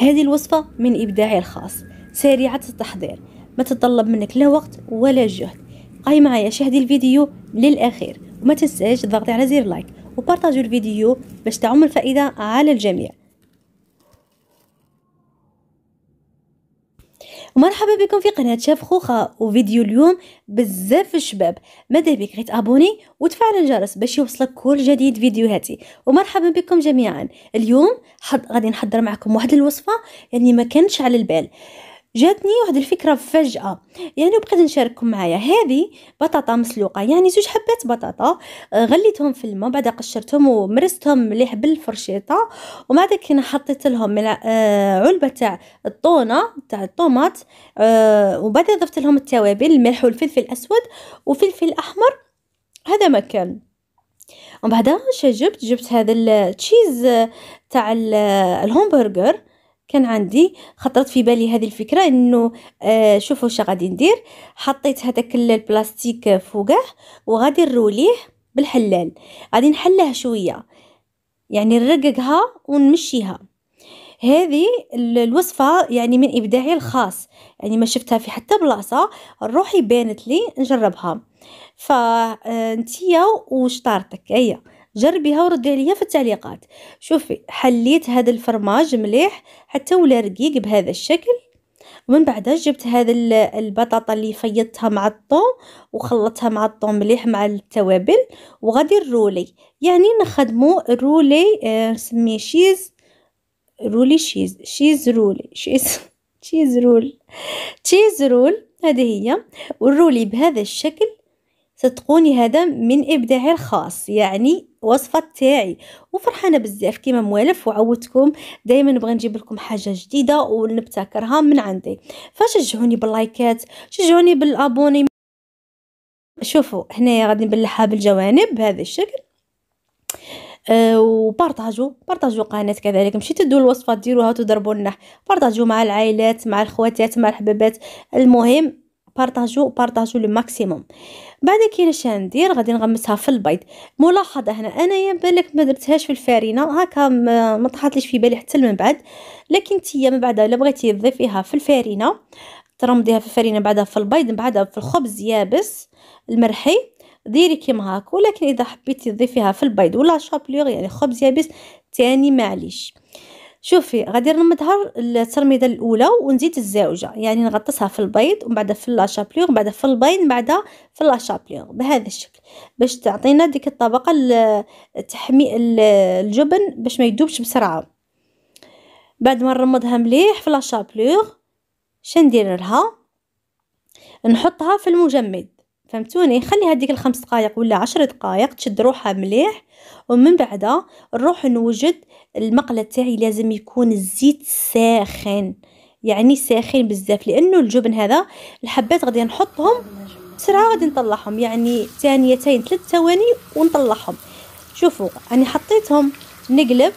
هذه الوصفة من إبداعي الخاص سريعة التحضير ما تتطلب منك لا وقت ولا جهد قاي معايا شاهدي الفيديو للأخير وما تنساش تضغطي على زر لايك وبارطاجيو الفيديو باش تعم الفائدة على الجميع ومرحبا بكم في قناة شاف خوخة وفيديو اليوم بزاف الشباب ماذا بك غير تابوني وتفعل الجرس باش يوصلك كل جديد فيديوهاتي ومرحبا بكم جميعا اليوم حد غادي نحضر معكم واحد الوصفة يعني ما كانش على البال جاتني واحد الفكره فجاه يعني وبقيت نشارككم معايا هذه بطاطا مسلوقه يعني زوج حبات بطاطا آه، غليتهم في الماء بعد قشرتهم ومرستهم مليح بالفرشيطه ومن بعد كي حطيت لهم آه، علبه تاع الطونه تاع الطوماط آه، وبعد ضفت لهم التوابل الملح والفلفل الاسود وفلفل احمر هذا ما كان ومن بعد شجبت جبت هذا التشيز تاع الهمبرغر كان عندي خطرت في بالي هذه الفكره انه آه، شوفوا اش غادي ندير حطيت هذاك البلاستيك فوقه وغادي نروليه بالحلال غادي نحلها شويه يعني نرققها ونمشيها هذه الوصفه يعني من ابداعي الخاص يعني ما شفتها في حتى بلاصه روحي بانت لي نجربها فانتيا آه، وشطارتك ايه جربيها وردي عليا في التعليقات شوفي حليت هذا الفرماج مليح حتى ولا رقيق بهذا الشكل ومن بعدها جبت هذا البطاطا اللي فيضتها مع الطون وخلطتها مع الطون مليح مع التوابل وغادي الرولي يعني نخدمو رولي آه، نسميه آه شيز رولي شيز شيز رولي شيز تشيز رول تشيز رول هذه هي والرولي بهذا الشكل صدقوني هذا من إبداعي الخاص يعني وصفة تاعي وفرحانة بزاف كيما موالف وعودتكم دايما نبغي نجيب لكم حاجة جديدة ونبتكرها من عندي فشجعوني باللايكات شجعوني بالابوني شوفوا هنايا غادي نبلعها بالجوانب بهذا الشكل آه، وبارطاجو بارطاجو قناة كذلك ماشي تدو الوصفة ديروها وتضربوا لنا بارطاجو مع العائلات مع الخواتات مع الحبابات المهم بارطاجو بارطاجو لو ماكسيموم بعد كي اش ندير غادي نغمسها في البيض ملاحظه هنا انايا بالك ما درتهاش في الفارينه هكا ما طحاتليش في بالي حتى من بعد لكن نتيا من بعد الا بغيتي تضيفيها في الفارينه ترمديها في الفارينه بعدها في البيض بعدها في الخبز يابس المرحي ديري كيما هاك ولكن اذا حبيتي تضيفيها في البيض ولا شابلور يعني خبز يابس تاني معليش شوفي غادي نمدها الترميده الاولى ونزيد الزاوجه يعني نغطسها في البيض ومن بعد في لاشابليغ من بعد في البيض من بعد في لاشابليغ بهذا الشكل باش تعطينا ديك الطبقه تحمي الجبن باش ما يذوبش بسرعه بعد ما نرمضها مليح في لاشابليغ شندير لها نحطها في المجمد فهمتوني خلي هذيك الخمس دقائق ولا عشر دقائق تشد روحها مليح ومن بعد نروح نوجد المقله تاعي لازم يكون الزيت ساخن يعني ساخن بزاف لانه الجبن هذا الحبات غادي نحطهم بسرعه غادي نطلعهم يعني ثانيتين ثلاث ثواني ونطلعهم شوفوا انا حطيتهم نقلب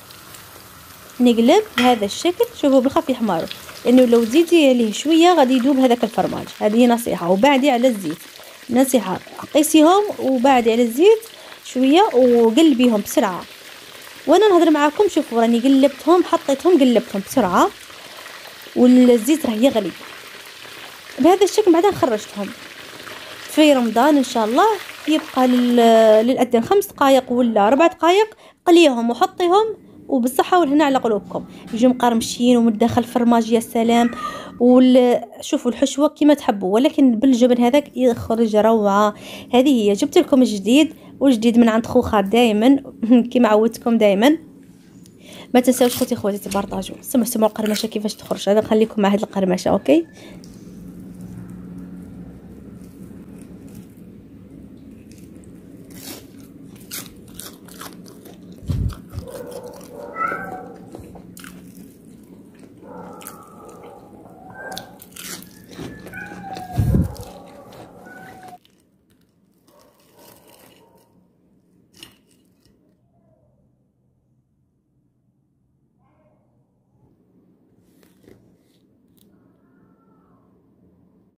نقلب بهذا الشكل شوفوا بالخف يحمروا لانه لو زيدي عليه شويه غادي يذوب هذاك الفرماج هذه نصيحه وبعدي على الزيت نازعها قيسيهم وبعدي على الزيت شويه وقلبيهم بسرعه وانا نهضر معاكم شوفوا راني قلبتهم حطيتهم قلبتهم بسرعه والزيت راه يغلي بهذا الشكل بعدين خرجتهم في رمضان ان شاء الله يبقى للادن خمس دقائق ولا ربع دقائق قليهم وحطيهم وبالصحه والهنا على قلوبكم يجوا مقرمشين ومن الداخل فرماج يا سلام وشوفوا الحشوه كما تحبوا ولكن بالجبن هذاك يخرج روعه هذه هي جبت لكم الجديد وجديد من عند خوخه دائما كما عودتكم دائما ما تنساوش خوتي خواتي تبارطاجوا سمعوا القرمشه كيفاش تخرج انا نخليكم مع هاد القرمشه اوكي